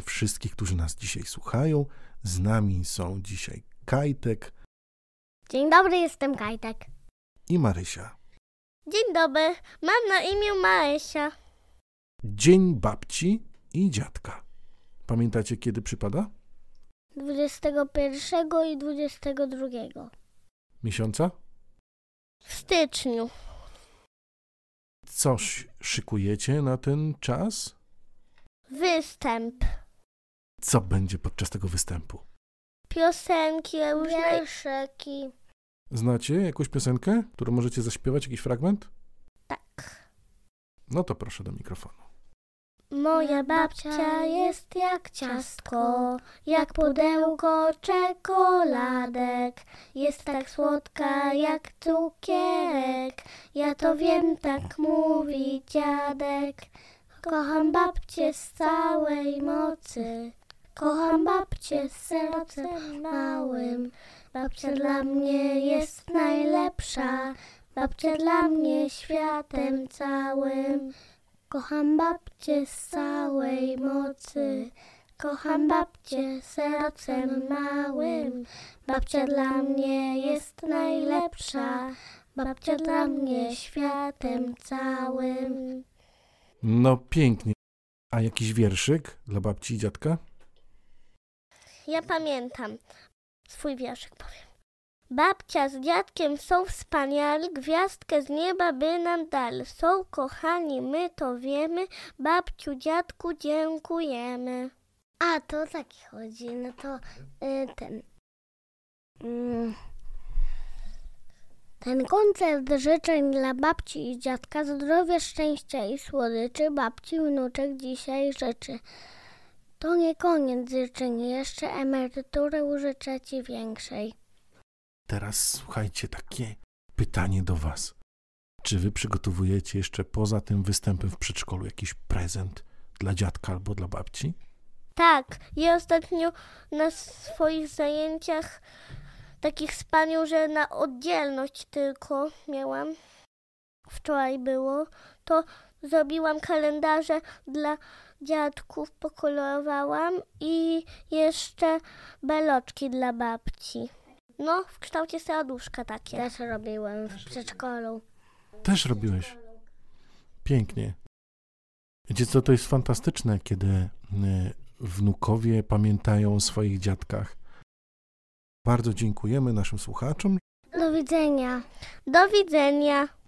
wszystkich, którzy nas dzisiaj słuchają. Z nami są dzisiaj Kajtek. Dzień dobry, jestem Kajtek. I Marysia. Dzień dobry, mam na imię Marysia. Dzień babci i dziadka. Pamiętacie, kiedy przypada? 21 i 22. Miesiąca? W styczniu. Coś szykujecie na ten czas? Występ co będzie podczas tego występu? Piosenki, różne wierszyki. Znacie jakąś piosenkę, którą możecie zaśpiewać, jakiś fragment? Tak. No to proszę do mikrofonu. Moja babcia jest jak ciastko, jak pudełko czekoladek. Jest tak słodka jak cukierek, ja to wiem, tak mówi dziadek. Kocham babcię z całej mocy. Kocham babcię z sercem małym. Babcia dla mnie jest najlepsza. Babcia dla mnie światem całym. Kocham babcię z całej mocy. Kocham babcię sercem małym. Babcia dla mnie jest najlepsza. Babcia dla mnie światem całym. No pięknie. A jakiś wierszyk dla babci i dziadka? Ja pamiętam. Swój wierszek powiem. Babcia z dziadkiem są wspaniali, gwiazdkę z nieba by nam dali. Są kochani, my to wiemy, babciu, dziadku dziękujemy. A, to taki chodzi, no to y, ten... Mm, ten koncert życzeń dla babci i dziadka, zdrowia, szczęścia i słodyczy babci wnuczek dzisiaj życzy. To nie koniec życzeń, jeszcze emerytury użyczę Ci większej. Teraz słuchajcie, takie pytanie do Was. Czy Wy przygotowujecie jeszcze poza tym występem w przedszkolu jakiś prezent dla dziadka albo dla babci? Tak, ja ostatnio na swoich zajęciach takich z panią, że na oddzielność tylko miałam wczoraj było, to zrobiłam kalendarze dla dziadków, pokolorowałam i jeszcze beloczki dla babci. No, w kształcie serduszka takie. Też robiłem w przedszkolu. Też robiłeś. Pięknie. Wiecie co, to jest fantastyczne, kiedy y, wnukowie pamiętają o swoich dziadkach. Bardzo dziękujemy naszym słuchaczom. Do widzenia. Do widzenia.